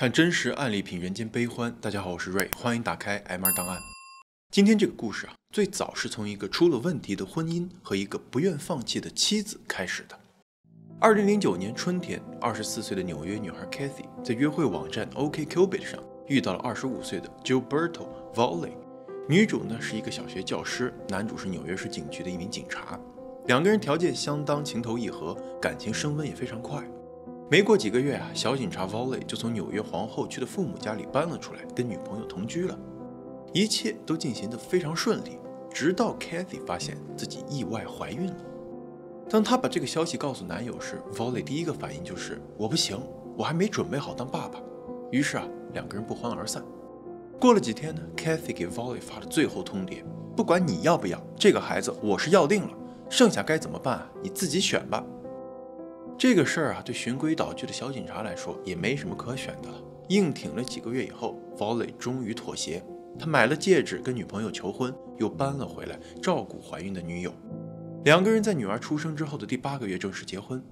看真实案例，品人间悲欢。大家好，我是瑞，欢迎打开 M r 档案。今天这个故事啊，最早是从一个出了问题的婚姻和一个不愿放弃的妻子开始的。二零零九年春天，二十四岁的纽约女孩 Kathy 在约会网站 OKCupid 上遇到了二十五岁的 Gilberto v o l l e 女主呢是一个小学教师，男主是纽约市警局的一名警察，两个人条件相当，情投意合，感情升温也非常快。没过几个月啊，小警察 Volley 就从纽约皇后区的父母家里搬了出来，跟女朋友同居了，一切都进行得非常顺利，直到 Kathy 发现自己意外怀孕了。当她把这个消息告诉男友时，Volley 第一个反应就是我不行，我还没准备好当爸爸。于是啊，两个人不欢而散。过了几天呢，Kathy 给 Volley 发了最后通牒：不管你要不要这个孩子，我是要定了，剩下该怎么办，你自己选吧。这个事儿啊，对循规蹈矩的小警察来说也没什么可选的了。硬挺了几个月以后，Volley 终于妥协，他买了戒指跟女朋友求婚，又搬了回来照顾怀孕的女友。两个人在女儿出生之后的第八个月正式结婚。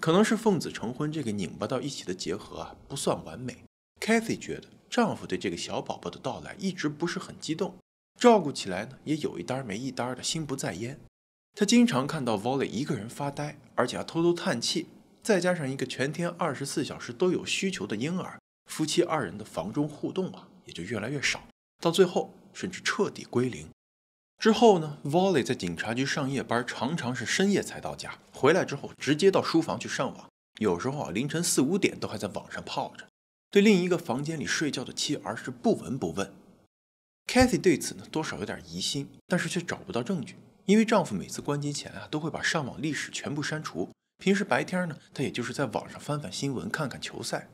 可能是奉子成婚这个拧巴到一起的结合啊，不算完美。Cathy 觉得丈夫对这个小宝宝的到来一直不是很激动，照顾起来呢也有一搭没一搭的，心不在焉。他经常看到 Volley 一个人发呆，而且还偷偷叹气，再加上一个全天二十四小时都有需求的婴儿，夫妻二人的房中互动啊，也就越来越少，到最后甚至彻底归零。之后呢，Volley 在警察局上夜班，常常是深夜才到家，回来之后直接到书房去上网，有时候啊凌晨四五点都还在网上泡着，对另一个房间里睡觉的妻儿是不闻不问。Cathy 对此呢多少有点疑心，但是却找不到证据。因为丈夫每次关机前啊，都会把上网历史全部删除。平时白天呢，他也就是在网上翻翻新闻，看看球赛。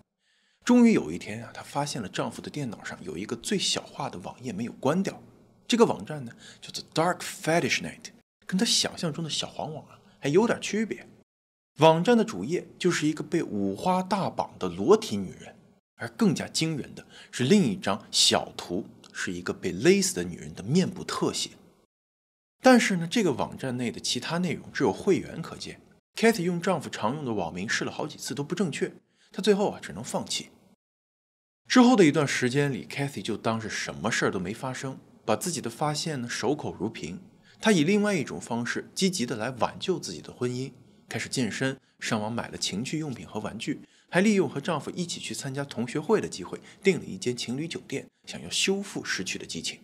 终于有一天啊，她发现了丈夫的电脑上有一个最小化的网页没有关掉。这个网站呢，叫做 Dark Fetish Night，跟她想象中的小黄网啊还有点区别。网站的主页就是一个被五花大绑的裸体女人，而更加惊人的，是另一张小图是一个被勒死的女人的面部特写。但是呢，这个网站内的其他内容只有会员可见。Kathy 用丈夫常用的网名试了好几次都不正确，她最后啊只能放弃。之后的一段时间里，Kathy 就当是什么事儿都没发生，把自己的发现呢守口如瓶。她以另外一种方式积极的来挽救自己的婚姻，开始健身，上网买了情趣用品和玩具，还利用和丈夫一起去参加同学会的机会订了一间情侣酒店，想要修复失去的激情。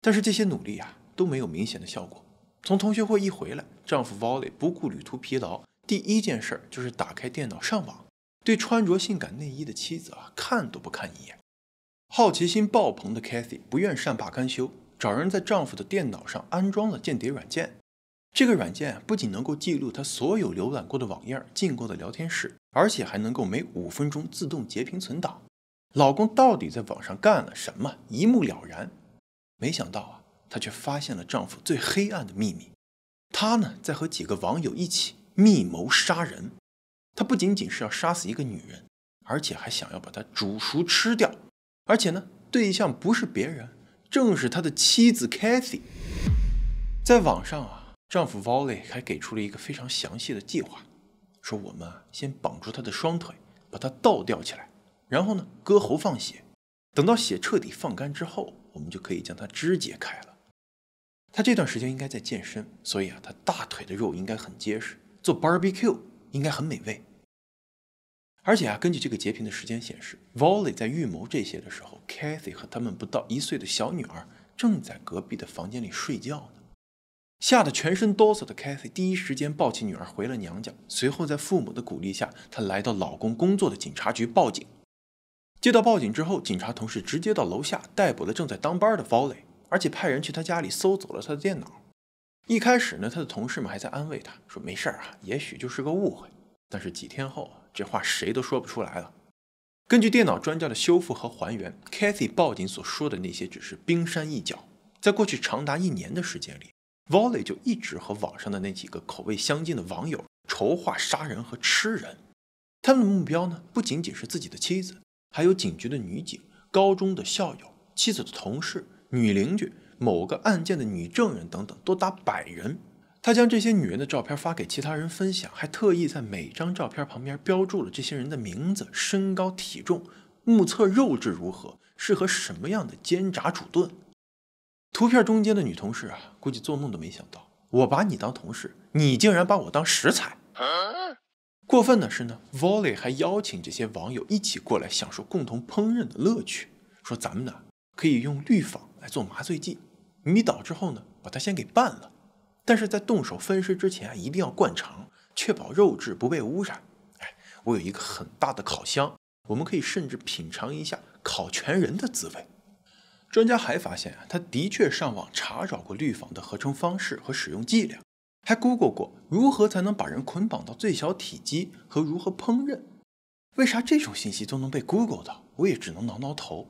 但是这些努力啊。都没有明显的效果。从同学会一回来，丈夫 v o l l e y 不顾旅途疲劳，第一件事儿就是打开电脑上网，对穿着性感内衣的妻子啊，看都不看一眼。好奇心爆棚的 Cathy 不愿善罢甘休，找人在丈夫的电脑上安装了间谍软件。这个软件不仅能够记录他所有浏览过的网页、进过的聊天室，而且还能够每五分钟自动截屏存档。老公到底在网上干了什么，一目了然。没想到啊。她却发现了丈夫最黑暗的秘密，她呢在和几个网友一起密谋杀人，她不仅仅是要杀死一个女人，而且还想要把她煮熟吃掉，而且呢对象不是别人，正是他的妻子 Kathy。在网上啊，丈夫 v o l l y 还给出了一个非常详细的计划，说我们啊先绑住她的双腿，把她倒吊起来，然后呢割喉放血，等到血彻底放干之后，我们就可以将她肢解开了。他这段时间应该在健身，所以啊，他大腿的肉应该很结实，做 barbecue 应该很美味。而且啊，根据这个截屏的时间显示 v o l l e y 在预谋这些的时候，Kathy 和他们不到一岁的小女儿正在隔壁的房间里睡觉呢。吓得全身哆嗦的 Kathy 第一时间抱起女儿回了娘家，随后在父母的鼓励下，她来到老公工作的警察局报警。接到报警之后，警察同事直接到楼下逮捕了正在当班的 v o l l e y 而且派人去他家里搜走了他的电脑。一开始呢，他的同事们还在安慰他说：“没事儿啊，也许就是个误会。”但是几天后，这话谁都说不出来了。根据电脑专家的修复和还原，Kathy 报警所说的那些只是冰山一角。在过去长达一年的时间里，Valley 就一直和网上的那几个口味相近的网友筹划杀人和吃人。他们的目标呢，不仅仅是自己的妻子，还有警局的女警、高中的校友、妻子的同事。女邻居、某个案件的女证人等等，多达百人。他将这些女人的照片发给其他人分享，还特意在每张照片旁边标注了这些人的名字、身高、体重、目测肉质如何，适合什么样的煎炸、煮炖。图片中间的女同事啊，估计做梦都没想到，我把你当同事，你竟然把我当食材。过分的是呢 v o l l e y 还邀请这些网友一起过来享受共同烹饪的乐趣，说咱们呢可以用绿房。做麻醉剂，迷倒之后呢，把它先给办了。但是在动手分尸之前，一定要灌肠，确保肉质不被污染。哎，我有一个很大的烤箱，我们可以甚至品尝一下烤全人的滋味。专家还发现啊，他的确上网查找过氯仿的合成方式和使用剂量，还 google 过如何才能把人捆绑到最小体积和如何烹饪。为啥这种信息都能被 google 到？我也只能挠挠头。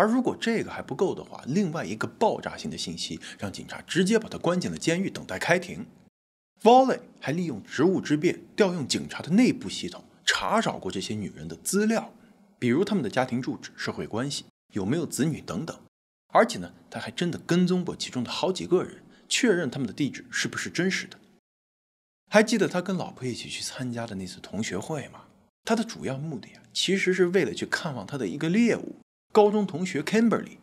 而如果这个还不够的话，另外一个爆炸性的信息让警察直接把他关进了监狱，等待开庭。Volley 还利用职务之便调用警察的内部系统，查找过这些女人的资料，比如他们的家庭住址、社会关系、有没有子女等等。而且呢，他还真的跟踪过其中的好几个人，确认他们的地址是不是真实的。还记得他跟老婆一起去参加的那次同学会吗？他的主要目的啊，其实是为了去看望他的一个猎物。高中同学 Kimberly，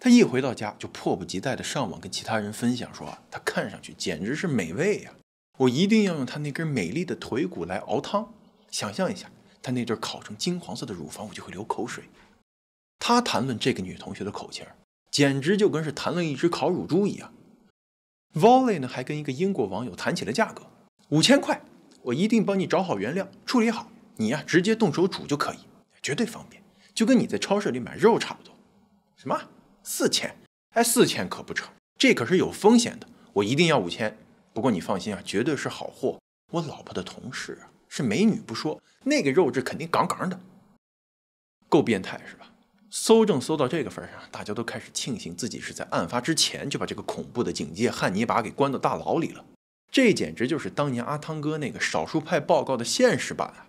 他一回到家就迫不及待的上网跟其他人分享说啊，她看上去简直是美味呀！我一定要用她那根美丽的腿骨来熬汤。想象一下，她那对烤成金黄色的乳房，我就会流口水。他谈论这个女同学的口气儿，简直就跟是谈论一只烤乳猪一样。v o l l e y 呢，还跟一个英国网友谈起了价格，五千块，我一定帮你找好原料，处理好，你呀直接动手煮就可以，绝对方便。就跟你在超市里买肉差不多，什么四千？哎，四千可不成，这可是有风险的。我一定要五千。不过你放心啊，绝对是好货。我老婆的同事是美女不说，那个肉质肯定杠杠的，够变态是吧？搜证搜到这个份上，大家都开始庆幸自己是在案发之前就把这个恐怖的警戒汉尼拔给关到大牢里了。这简直就是当年阿汤哥那个少数派报告的现实版啊！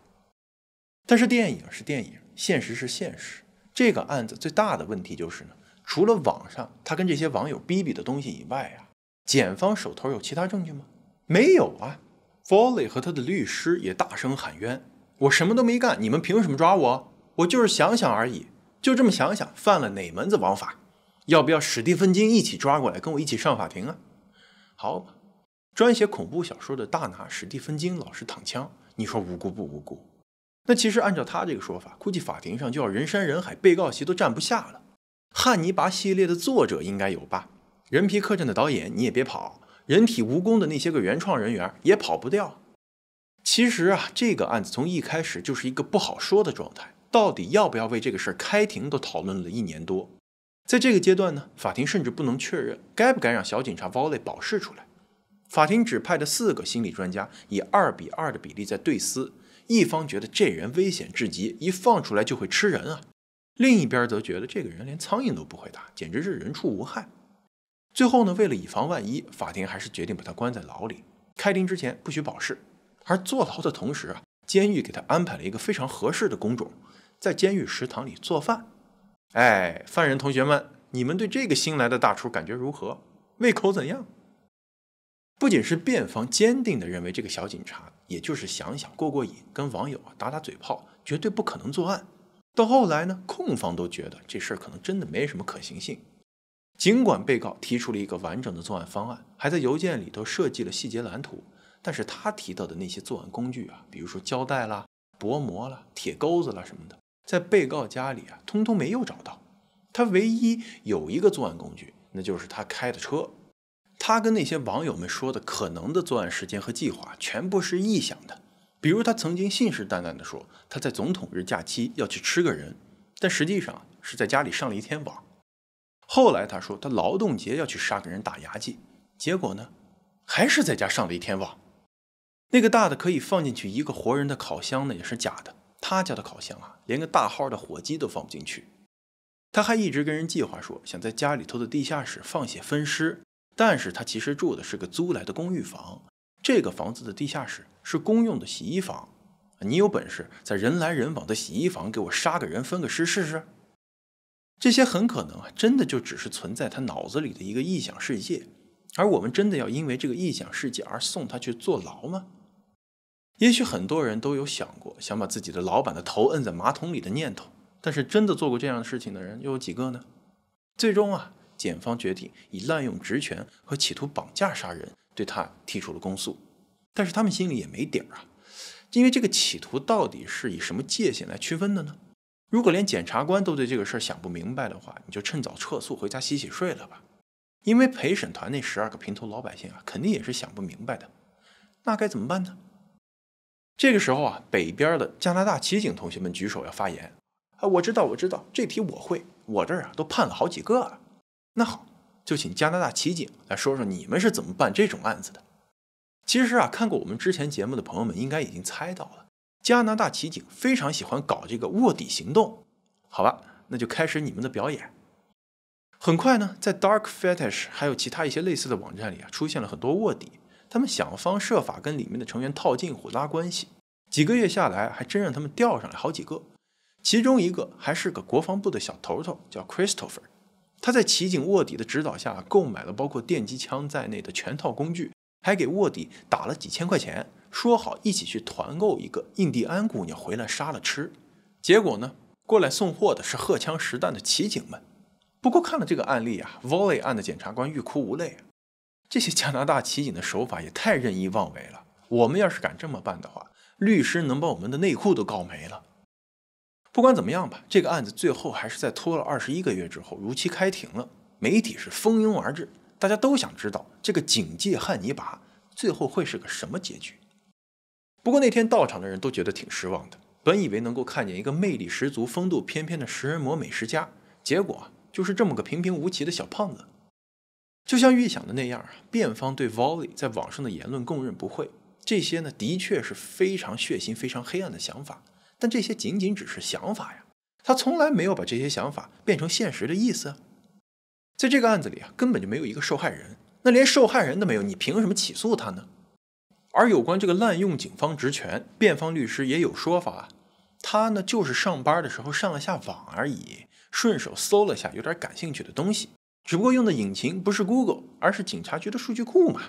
但是电影是电影。现实是现实。这个案子最大的问题就是呢，除了网上他跟这些网友哔哔的东西以外啊，检方手头有其他证据吗？没有啊。Foley 和他的律师也大声喊冤：“我什么都没干，你们凭什么抓我？我就是想想而已，就这么想想犯了哪门子王法？要不要史蒂芬金一起抓过来跟我一起上法庭啊？”好，专写恐怖小说的大拿史蒂芬金老师躺枪，你说无辜不无辜？那其实按照他这个说法，估计法庭上就要人山人海，被告席都站不下了。《汉尼拔》系列的作者应该有吧，《人皮客栈》的导演你也别跑，《人体蜈蚣》的那些个原创人员也跑不掉。其实啊，这个案子从一开始就是一个不好说的状态，到底要不要为这个事儿开庭都讨论了一年多。在这个阶段呢，法庭甚至不能确认该不该让小警察 v o l l e y 保释出来。法庭指派的四个心理专家以二比二的比例在对撕。一方觉得这人危险至极，一放出来就会吃人啊；另一边则觉得这个人连苍蝇都不会打，简直是人畜无害。最后呢，为了以防万一，法庭还是决定把他关在牢里，开庭之前不许保释。而坐牢的同时啊，监狱给他安排了一个非常合适的工种，在监狱食堂里做饭。哎，犯人同学们，你们对这个新来的大厨感觉如何？胃口怎样？不仅是辩方坚定地认为这个小警察，也就是想想过过瘾，跟网友啊打打嘴炮，绝对不可能作案。到后来呢，控方都觉得这事儿可能真的没什么可行性。尽管被告提出了一个完整的作案方案，还在邮件里头设计了细节蓝图，但是他提到的那些作案工具啊，比如说胶带啦、薄膜啦、铁钩子啦什么的，在被告家里啊，通通没有找到。他唯一有一个作案工具，那就是他开的车。他跟那些网友们说的可能的作案时间和计划，全部是臆想的。比如，他曾经信誓旦旦地说他在总统日假期要去吃个人，但实际上是在家里上了一天网。后来他说他劳动节要去杀个人打牙祭，结果呢，还是在家上了一天网。那个大的可以放进去一个活人的烤箱呢，也是假的。他家的烤箱啊，连个大号的火机都放不进去。他还一直跟人计划说想在家里头的地下室放血分尸。但是他其实住的是个租来的公寓房，这个房子的地下室是公用的洗衣房。你有本事在人来人往的洗衣房给我杀个人分个尸试试？这些很可能啊，真的就只是存在他脑子里的一个臆想世界。而我们真的要因为这个臆想世界而送他去坐牢吗？也许很多人都有想过想把自己的老板的头摁在马桶里的念头，但是真的做过这样的事情的人又有几个呢？最终啊。检方决定以滥用职权和企图绑架杀人对他提出了公诉，但是他们心里也没底儿啊，因为这个企图到底是以什么界限来区分的呢？如果连检察官都对这个事儿想不明白的话，你就趁早撤诉回家洗洗睡了吧。因为陪审团那十二个平头老百姓啊，肯定也是想不明白的。那该怎么办呢？这个时候啊，北边的加拿大骑警同学们举手要发言啊，我知道，我知道，这题我会，我这儿啊都判了好几个了。那好，就请加拿大骑警来说说你们是怎么办这种案子的。其实啊，看过我们之前节目的朋友们应该已经猜到了，加拿大骑警非常喜欢搞这个卧底行动。好吧，那就开始你们的表演。很快呢，在 Dark Fetish 还有其他一些类似的网站里啊，出现了很多卧底，他们想方设法跟里面的成员套近乎、拉关系。几个月下来，还真让他们钓上来好几个，其中一个还是个国防部的小头头，叫 Christopher。他在骑警卧底的指导下购买了包括电击枪在内的全套工具，还给卧底打了几千块钱，说好一起去团购一个印第安姑娘回来杀了吃。结果呢，过来送货的是荷枪实弹的骑警们。不过看了这个案例啊，Volley 案的检察官欲哭无泪啊，这些加拿大骑警的手法也太任意妄为了。我们要是敢这么办的话，律师能把我们的内裤都告没了。不管怎么样吧，这个案子最后还是在拖了二十一个月之后如期开庭了。媒体是蜂拥而至，大家都想知道这个“警戒汉尼拔”最后会是个什么结局。不过那天到场的人都觉得挺失望的，本以为能够看见一个魅力十足、风度翩翩的食人魔美食家，结果就是这么个平平无奇的小胖子。就像预想的那样啊，辩方对 Volly 在网上的言论供认不讳，这些呢的确是非常血腥、非常黑暗的想法。但这些仅仅只是想法呀，他从来没有把这些想法变成现实的意思。在这个案子里啊，根本就没有一个受害人，那连受害人都没有，你凭什么起诉他呢？而有关这个滥用警方职权，辩方律师也有说法啊，他呢就是上班的时候上了下网而已，顺手搜了下有点感兴趣的东西，只不过用的引擎不是 Google，而是警察局的数据库嘛。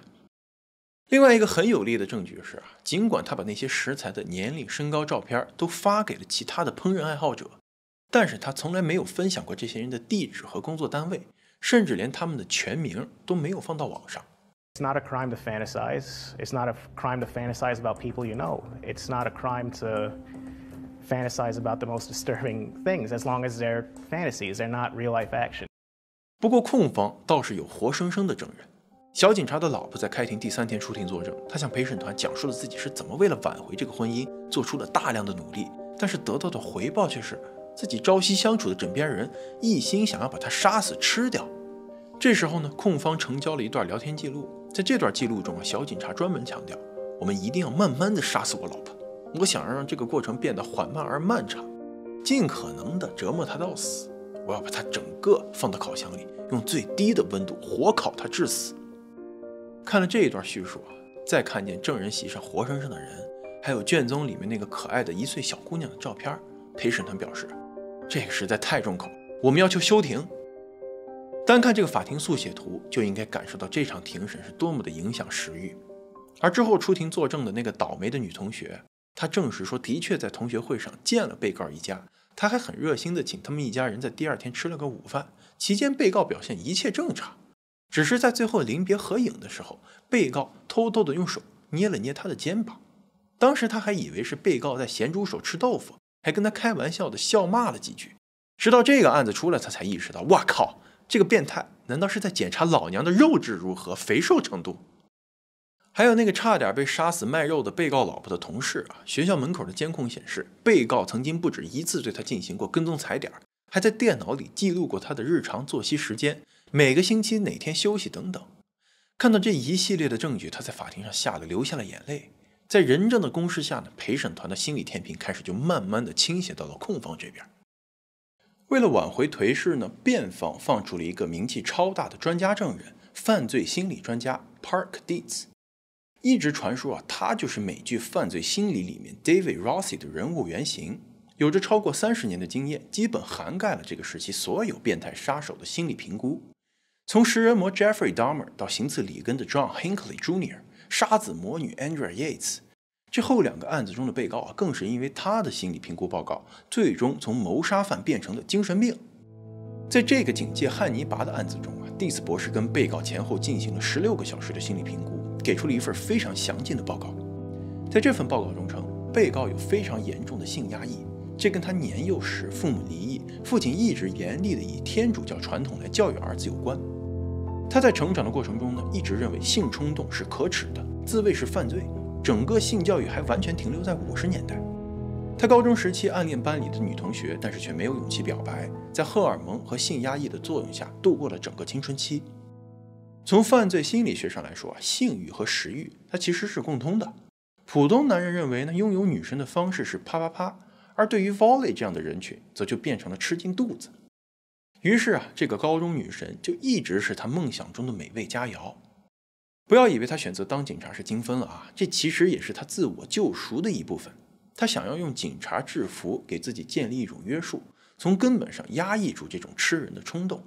另外一个很有力的证据是啊，尽管他把那些食材的年龄、身高、照片都发给了其他的烹饪爱好者，但是他从来没有分享过这些人的地址和工作单位，甚至连他们的全名都没有放到网上。It's not a crime to fantasize. It's not a crime to fantasize about people you know. It's not a crime to fantasize about the most disturbing things as long as they're fantasies, they're not real life action. 不过，控方倒是有活生生的证人。小警察的老婆在开庭第三天出庭作证，她向陪审团讲述了自己是怎么为了挽回这个婚姻，做出了大量的努力，但是得到的回报却是自己朝夕相处的枕边人一心想要把他杀死吃掉。这时候呢，控方成交了一段聊天记录，在这段记录中啊，小警察专门强调，我们一定要慢慢的杀死我老婆，我想要让这个过程变得缓慢而漫长，尽可能的折磨她到死，我要把她整个放到烤箱里，用最低的温度火烤她致死。看了这一段叙述，再看见证人席上活生生的人，还有卷宗里面那个可爱的一岁小姑娘的照片，陪审团表示，这个实在太重口，我们要求休庭。单看这个法庭速写图，就应该感受到这场庭审是多么的影响食欲。而之后出庭作证的那个倒霉的女同学，她证实说，的确在同学会上见了被告一家，她还很热心地请他们一家人在第二天吃了个午饭，期间被告表现一切正常。只是在最后临别合影的时候，被告偷偷的用手捏了捏他的肩膀。当时他还以为是被告在咸猪手吃豆腐，还跟他开玩笑的笑骂了几句。直到这个案子出来，他才意识到，哇靠，这个变态难道是在检查老娘的肉质如何、肥瘦程度？还有那个差点被杀死卖肉的被告老婆的同事啊，学校门口的监控显示，被告曾经不止一次对他进行过跟踪踩点，还在电脑里记录过他的日常作息时间。每个星期哪天休息等等，看到这一系列的证据，他在法庭上吓得流下了眼泪。在人证的攻势下呢，陪审团的心理天平开始就慢慢的倾斜到了控方这边。为了挽回颓势呢，辩方放出了一个名气超大的专家证人——犯罪心理专家 Park Deitz，一直传说啊，他就是美剧《犯罪心理》里面 David Rossi 的人物原型，有着超过三十年的经验，基本涵盖了这个时期所有变态杀手的心理评估。从食人魔 Jeffrey Dahmer 到行刺里根的 John Hinckley Jr.，杀子魔女 a n d r e a Yates，这后两个案子中的被告啊，更是因为他的心理评估报告，最终从谋杀犯变成了精神病。在这个警戒汉尼拔的案子中啊蒂斯博士跟被告前后进行了十六个小时的心理评估，给出了一份非常详尽的报告。在这份报告中称，被告有非常严重的性压抑，这跟他年幼时父母离异，父亲一直严厉的以天主教传统来教育儿子有关。他在成长的过程中呢，一直认为性冲动是可耻的，自慰是犯罪，整个性教育还完全停留在五十年代。他高中时期暗恋班里的女同学，但是却没有勇气表白，在荷尔蒙和性压抑的作用下，度过了整个青春期。从犯罪心理学上来说啊，性欲和食欲它其实是共通的。普通男人认为呢，拥有女生的方式是啪啪啪，而对于 Volley 这样的人群，则就变成了吃进肚子。于是啊，这个高中女神就一直是他梦想中的美味佳肴。不要以为他选择当警察是精分了啊，这其实也是他自我救赎的一部分。他想要用警察制服给自己建立一种约束，从根本上压抑住这种吃人的冲动。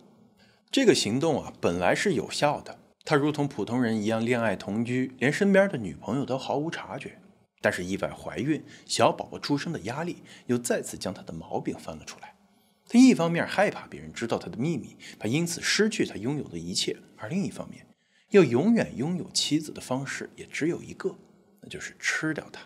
这个行动啊，本来是有效的，他如同普通人一样恋爱同居，连身边的女朋友都毫无察觉。但是意外怀孕、小宝宝出生的压力，又再次将他的毛病翻了出来。他一方面害怕别人知道他的秘密，他因此失去他拥有的一切；而另一方面，要永远拥有妻子的方式也只有一个，那就是吃掉他。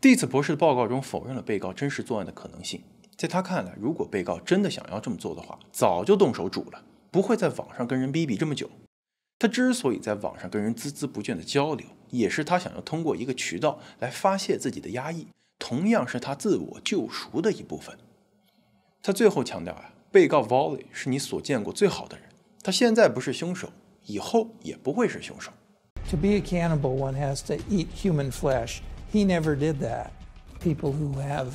蒂斯博士的报告中否认了被告真实作案的可能性。在他看来，如果被告真的想要这么做的话，早就动手煮了，不会在网上跟人逼逼这么久。他之所以在网上跟人孜孜不倦的交流，也是他想要通过一个渠道来发泄自己的压抑，同样是他自我救赎的一部分。他最后强调啊，被告 Volley 是你所见过最好的人，他现在不是凶手，以后也不会是凶手。To be a cannibal, one has to eat human flesh. He never did that. People who have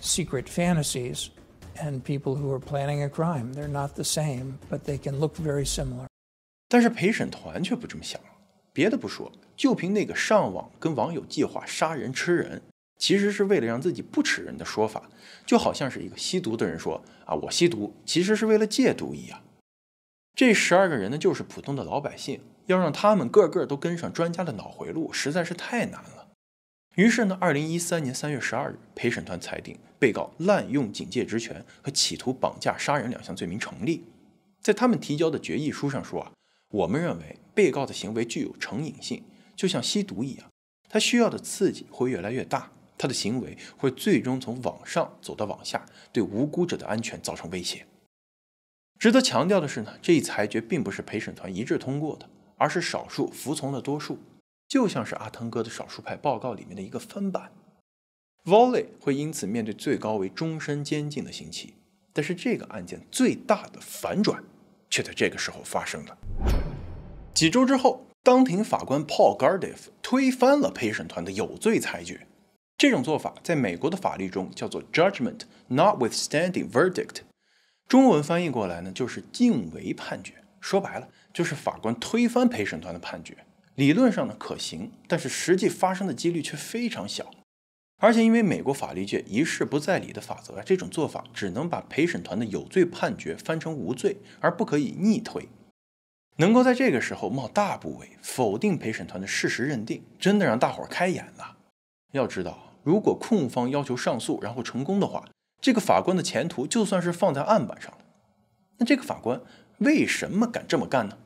secret fantasies and people who are planning a crime, they're not the same, but they can look very similar. 但是陪审团却不这么想，别的不说，就凭那个上网跟网友计划杀人吃人，其实是为了让自己不吃人的说法，就好像是一个吸毒的人说：“啊，我吸毒其实是为了戒毒一样。”这十二个人呢，就是普通的老百姓，要让他们个个都跟上专家的脑回路实在是太难了。于是呢，二零一三年三月十二日，陪审团裁定被告滥用警戒职权和企图绑架杀人两项罪名成立。在他们提交的决议书上说：“啊，我们认为被告的行为具有成瘾性，就像吸毒一样，他需要的刺激会越来越大。”他的行为会最终从网上走到网下，对无辜者的安全造成威胁。值得强调的是，呢这一裁决并不是陪审团一致通过的，而是少数服从了多数，就像是阿汤哥的少数派报告里面的一个翻版。Vole l y 会因此面对最高为终身监禁的刑期，但是这个案件最大的反转却在这个时候发生了。几周之后，当庭法官 Paul Gardeff 推翻了陪审团的有罪裁决。这种做法在美国的法律中叫做 judgment notwithstanding verdict，中文翻译过来呢就是“敬为判决”。说白了，就是法官推翻陪审团的判决。理论上呢可行，但是实际发生的几率却非常小。而且因为美国法律界一事不再理的法则，啊，这种做法只能把陪审团的有罪判决翻成无罪，而不可以逆推。能够在这个时候冒大不韪否定陪审团的事实认定，真的让大伙儿开眼了。要知道。如果控方要求上诉，然后成功的话，这个法官的前途就算是放在案板上了。那这个法官为什么敢这么干呢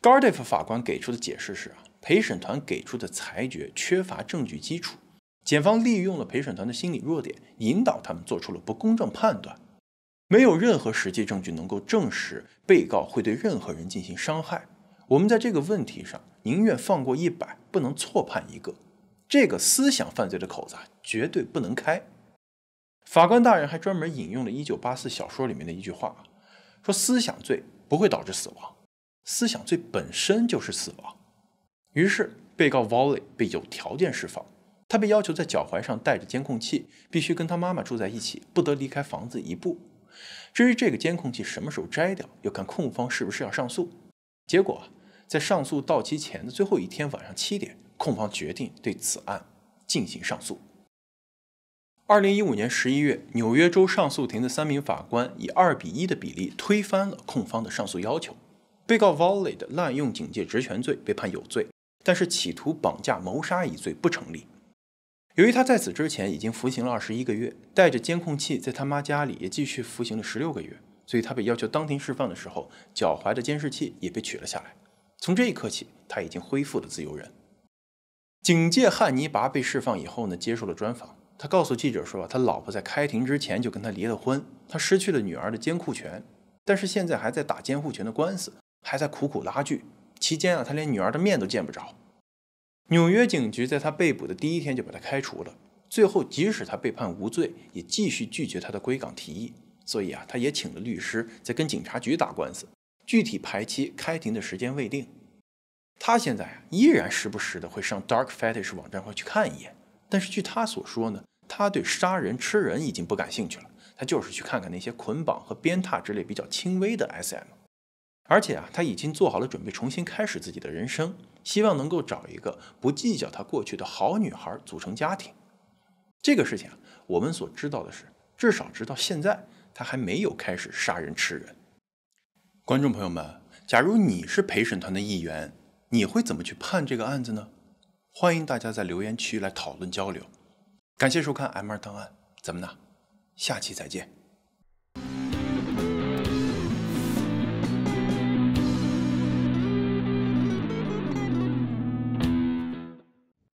？Gardiff 法官给出的解释是：啊，陪审团给出的裁决缺乏证据基础，检方利用了陪审团的心理弱点，引导他们做出了不公正判断。没有任何实际证据能够证实被告会对任何人进行伤害。我们在这个问题上宁愿放过一百，不能错判一个。这个思想犯罪的口子绝对不能开。法官大人还专门引用了《一九八四》小说里面的一句话，说：“思想罪不会导致死亡，思想罪本身就是死亡。”于是，被告 Wally 被有条件释放，他被要求在脚踝上戴着监控器，必须跟他妈妈住在一起，不得离开房子一步。至于这个监控器什么时候摘掉，要看控方是不是要上诉。结果，在上诉到期前的最后一天晚上七点。控方决定对此案进行上诉。二零一五年十一月，纽约州上诉庭的三名法官以二比一的比例推翻了控方的上诉要求。被告 Vole 的滥用警戒职权罪被判有罪，但是企图绑架谋杀一罪不成立。由于他在此之前已经服刑了二十一个月，带着监控器在他妈家里也继续服刑了十六个月，所以他被要求当庭释放的时候，脚踝的监视器也被取了下来。从这一刻起，他已经恢复了自由人。警戒汉尼拔被释放以后呢，接受了专访。他告诉记者说啊，他老婆在开庭之前就跟他离了婚，他失去了女儿的监护权，但是现在还在打监护权的官司，还在苦苦拉锯。期间啊，他连女儿的面都见不着。纽约警局在他被捕的第一天就把他开除了。最后，即使他被判无罪，也继续拒绝他的归港提议。所以啊，他也请了律师在跟警察局打官司，具体排期开庭的时间未定。他现在啊，依然时不时的会上 Dark Fetish 网站，会去看一眼。但是据他所说呢，他对杀人吃人已经不感兴趣了。他就是去看看那些捆绑和鞭挞之类比较轻微的 SM。而且啊，他已经做好了准备，重新开始自己的人生，希望能够找一个不计较他过去的好女孩，组成家庭。这个事情啊，我们所知道的是，至少直到现在，他还没有开始杀人吃人。观众朋友们，假如你是陪审团的一员，你会怎么去判这个案子呢？欢迎大家在留言区来讨论交流。感谢收看 M 二档案，咱们呢下期再见。